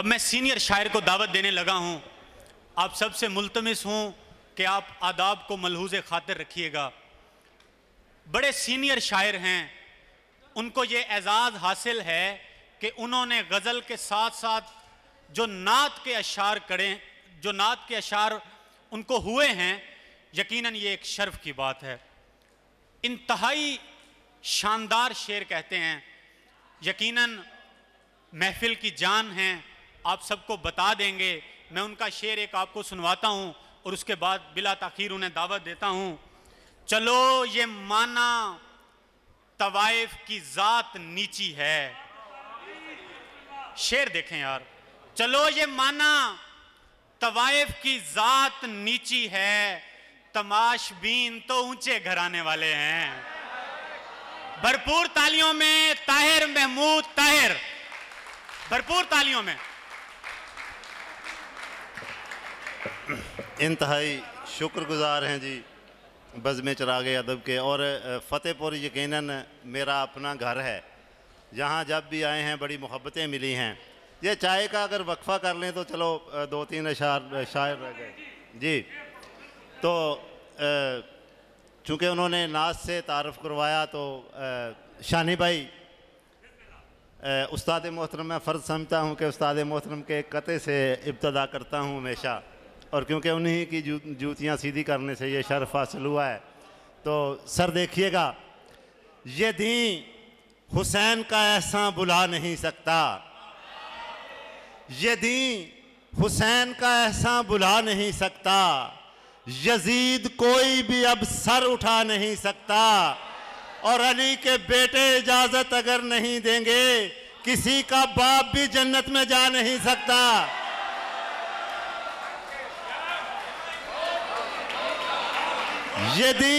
अब मैं सीनियर शायर को दावत देने लगा हूँ आप सबसे मुलतमस हूँ कि आप आदाब को मलहूज खातिर रखिएगा बड़े सीनियर शायर हैं उनको ये एजाज़ हासिल है कि उन्होंने गज़ल के साथ साथ जो नात के अशार करें जो नात के अशार उनको हुए हैं यकीनन ये एक शर्फ की बात है इंतहाई शानदार शेर कहते हैं यकीनन महफिल की जान हैं आप सबको बता देंगे मैं उनका शेर एक आपको सुनवाता हूँ और उसके बाद बिला तखीर उन्हें दावत देता हूँ चलो ये माना तवाइफ की ज़ात नीची है शेर देखें यार चलो ये माना तवाइफ की ज़ात नीची है तमाशबीन तो ऊंचे घराने वाले हैं भरपूर तालियों में ताहिर महमूद ताहिर भरपूर तालियों में इंतहाई शुक्रगुजार हैं जी बज़म गए अदब के और फ़तेहपुर यकीन मेरा अपना घर है यहाँ जब भी आए हैं बड़ी मोहब्बतें मिली हैं ये चाय का अगर वक्फ़ा कर लें तो चलो दो तीन अशार शायर रह गए जी तो चूँकि उन्होंने नाच से तारफ़ करवाया तो शानी भाई उस्ताद मोहतरम मैं फ़र्ज़ समझता हूँ कि उस्ताद मोहतरम के कते से इब्तदा करता हूँ हमेशा और क्योंकि उन्हीं की जू जूतियाँ सीधी करने से ये शर्फ हासिल हुआ है तो सर देखिएगा ये दी हुसैन का ऐसा बुला नहीं सकता ये दी हुसैन का ऐसा बुला नहीं सकता यजीद कोई भी अब सर उठा नहीं सकता और अली के बेटे इजाज़त अगर नहीं देंगे किसी का बाप भी जन्नत में जा नहीं सकता यदि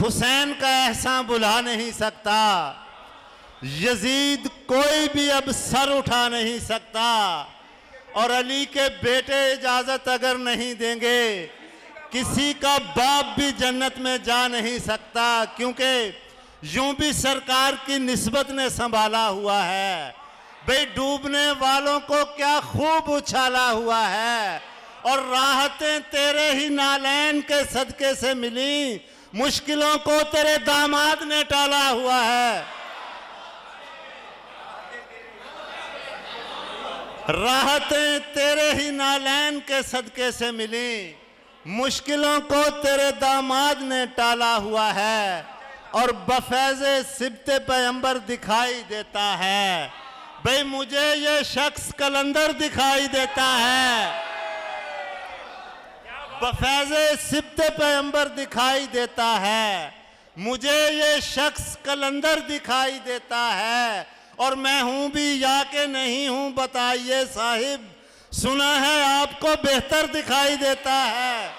हुसैन का एहसान बुला नहीं सकता यजीद कोई भी अब सर उठा नहीं सकता और अली के बेटे इजाज़त अगर नहीं देंगे किसी का बाप भी जन्नत में जा नहीं सकता क्योंकि यूं भी सरकार की नस्बत ने संभाला हुआ है भाई डूबने वालों को क्या खूब उछाला हुआ है और राहतें तेरे ही नालैन के सदके से मिली मुश्किलों को तेरे दामाद ने टाला हुआ है राहतें तेरे ही नालैन के सदके से मिली मुश्किलों को तेरे दामाद ने टाला हुआ है और बफैज सिबते पैंबर दिखाई देता है भाई मुझे ये शख्स कलंदर दिखाई देता है बफैज सिबत पैम्बर दिखाई देता है मुझे ये शख्स कलंदर दिखाई देता है और मैं हूँ भी या के नहीं हूँ बताइए साहिब सुना है आपको बेहतर दिखाई देता है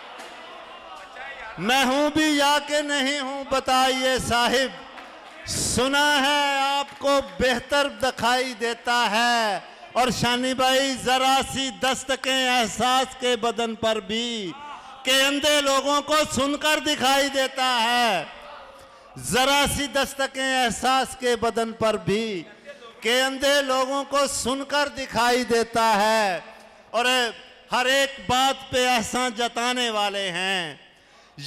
मैं हूँ भी या के नहीं हूँ बताइए साहिब सुना है आपको बेहतर दिखाई देता है और शानी भाई ज़रा सी दस्तकें एहसास के बदन पर भी कि अंधे लोगों को सुनकर दिखाई देता है जरा सी दस्तकें एहसास के बदन पर भी के अंधे लोगों को सुनकर दिखाई देता है और हर एक बात पे एहसान जताने वाले हैं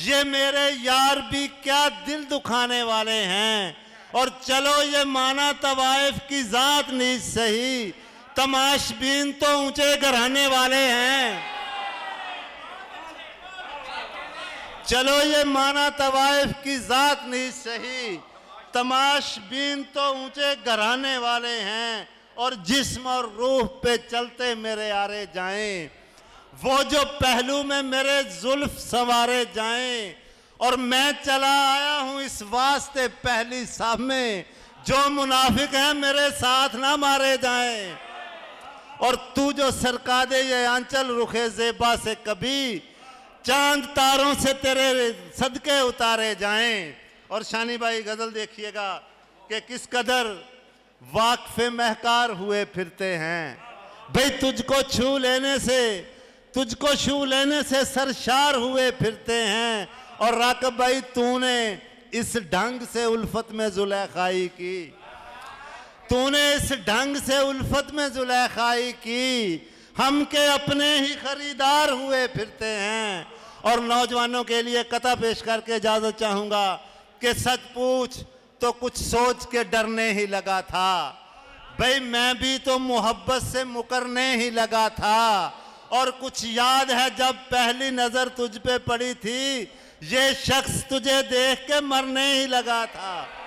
ये मेरे यार भी क्या दिल दुखाने वाले हैं और चलो ये माना तवाइफ की ज़ात नहीं सही तमाशबीन तो ऊंचे घराने वाले हैं चलो ये माना तवाइफ की ज़ात नहीं सही तमाशबीन तो ऊंचे घराने वाले हैं और जिस्म और रूह पे चलते मेरे आरे जाएं वो जो पहलू में मेरे जुल्फ संवारे जाएं और मैं चला आया हूँ इस वास्ते पहली साह में जो मुनाफिक हैं मेरे साथ ना मारे जाएं और तू जो सरकादे ये आंचल रुखे जेबा से कभी चांद तारों से तेरे सदके उतारे जाएं और शानी भाई गज़ल देखिएगा कि किस कदर वाकफे महकार हुए फिरते हैं भाई तुझको छू लेने से तुझको छू लेने से सरशार हुए फिरते हैं और राकब भाई तूने इस ढंग से उल्फत में जुलेखाई की तूने इस ढंग से उल्फत में जुलेखाई की हम के अपने ही खरीदार हुए फिरते हैं और नौजवानों के लिए कथा पेश करके इजाज़त चाहूंगा कि सच पूछ तो कुछ सोच के डरने ही लगा था भाई मैं भी तो मोहब्बत से मुकरने ही लगा था और कुछ याद है जब पहली नज़र तुझ पे पड़ी थी ये शख्स तुझे देख के मरने ही लगा था